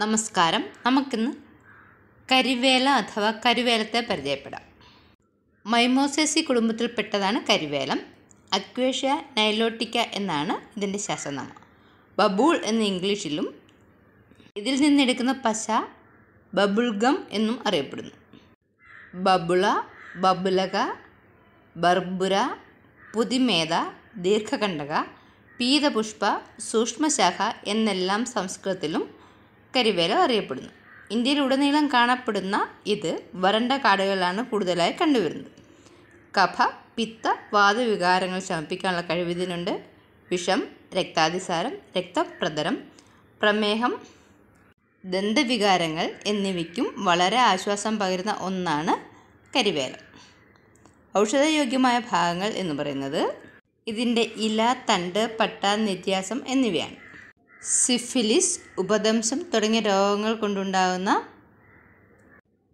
നമസ്കാരം നമുക്കിന്ന് കരിവേല അഥവാ കരിവേലത്തെ പരിചയപ്പെടാം മൈമോസേസി കുടുംബത്തിൽപ്പെട്ടതാണ് കരിവേലം അക്വേഷ്യ നൈലോട്ടിക്ക എന്നാണ് ഇതിൻ്റെ ശാസ്ത്രനാമം ബബൂൾ എന്ന ഇംഗ്ലീഷിലും ഇതിൽ നിന്നെടുക്കുന്ന പശ ബബുൾഗം എന്നും അറിയപ്പെടുന്നു ബബുള ബബുലക ബർബുര പുതിമേത ദീർഘകണ്ഠക പീതപുഷ്പ സൂക്ഷ്മശാഖ എന്നെല്ലാം സംസ്കൃതത്തിലും കരിവേല അറിയപ്പെടുന്നു ഇന്ത്യയിൽ ഉടനീളം കാണപ്പെടുന്ന ഇത് വരണ്ട കാടുകളിലാണ് കൂടുതലായി കണ്ടുവരുന്നത് കഫ പിത്ത വാതവികാരങ്ങൾ ശമിപ്പിക്കാനുള്ള കഴിവ് വിഷം രക്താതിസാരം രക്തപ്രതരം പ്രമേഹം ദന്തവികാരങ്ങൾ എന്നിവയ്ക്കും വളരെ ആശ്വാസം പകരുന്ന ഒന്നാണ് കരിവേല ഔഷധയോഗ്യമായ ഭാഗങ്ങൾ എന്ന് പറയുന്നത് ഇതിൻ്റെ ഇല തണ്ട് പട്ട നിത്യാസം എന്നിവയാണ് സിഫിലിസ് ഉപദംശം തുടങ്ങിയ രോഗങ്ങൾ കൊണ്ടുണ്ടാകുന്ന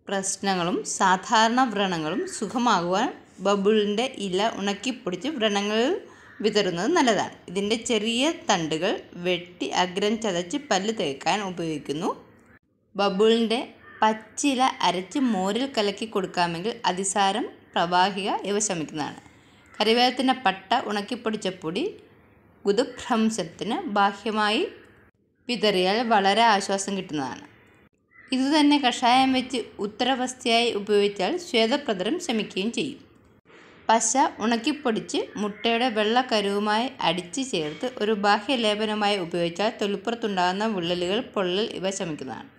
പ്രശ്നങ്ങളും സാധാരണ വ്രണങ്ങളും സുഖമാകുവാൻ ബബിളിൻ്റെ ഇല ഉണക്കിപ്പൊടിച്ച് വ്രണങ്ങളിൽ വിതറുന്നത് നല്ലതാണ് ഇതിൻ്റെ ചെറിയ തണ്ടുകൾ വെട്ടി അഗ്രം ചതച്ച് പല്ല് തേക്കാൻ ഉപയോഗിക്കുന്നു ബബിളിൻ്റെ പച്ചില അരച്ച് മോരിൽ കലക്കി കൊടുക്കാമെങ്കിൽ അതിസാരം പ്രവാഹിക ഇവ ശമിക്കുന്നതാണ് കരിവേലത്തിൻ്റെ പട്ട ഉണക്കിപ്പൊടിച്ച പൊടി ഗുദഭ്രംശത്തിന് ബാഹ്യമായി വിതറിയാൽ വളരെ ആശ്വാസം കിട്ടുന്നതാണ് ഇതുതന്നെ കഷായം വെച്ച് ഉത്തരവസ്ഥയായി ഉപയോഗിച്ചാൽ ശ്വേതപ്രതരം ശമിക്കുകയും ചെയ്യും പശ ഉണക്കിപ്പൊടിച്ച് മുട്ടയുടെ വെള്ളക്കരുവുമായി അടിച്ചു ചേർത്ത് ഒരു ബാഹ്യലേപനമായി ഉപയോഗിച്ചാൽ തൊലിപ്പുറത്തുണ്ടാകുന്ന വിള്ളലുകൾ പൊള്ളൽ ഇവ ശമിക്കുന്നതാണ്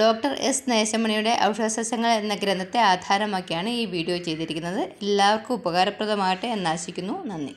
ഡോക്ടർ എസ് നേശമണിയുടെ ഔഷധസസ്യങ്ങൾ എന്ന ഗ്രന്ഥത്തെ ആധാരമാക്കിയാണ് ഈ വീഡിയോ ചെയ്തിരിക്കുന്നത് എല്ലാവർക്കും ഉപകാരപ്രദമാകട്ടെ എന്നാശിക്കുന്നു നന്ദി